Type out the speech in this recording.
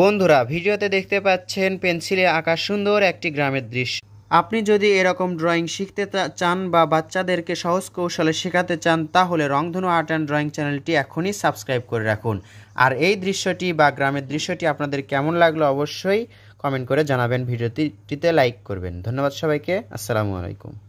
বন্ধুরা ভিডিওতে দেখতে পাচ্ছেন পেন্সিলে আঁকা সুন্দর একটি গ্রামের দৃশ্য আপনি যদি এরকম ড্রয়িং শিখতে চান বা বাচ্চাদেরকে সহজ কৌশলে শেখাতে চান তাহলে রংধনু আর্ট অ্যান্ড ড্রয়িং চ্যানেলটি এখনই সাবস্ক্রাইব করে রাখুন আর এই দৃশ্যটি বা গ্রামের দৃশ্যটি আপনাদের কেমন লাগলো অবশ্যই কমেন্ট করে জানাবেন ভিডিওটিতে লাইক করবেন ধন্যবাদ সবাইকে আসসালামু আলাইকুম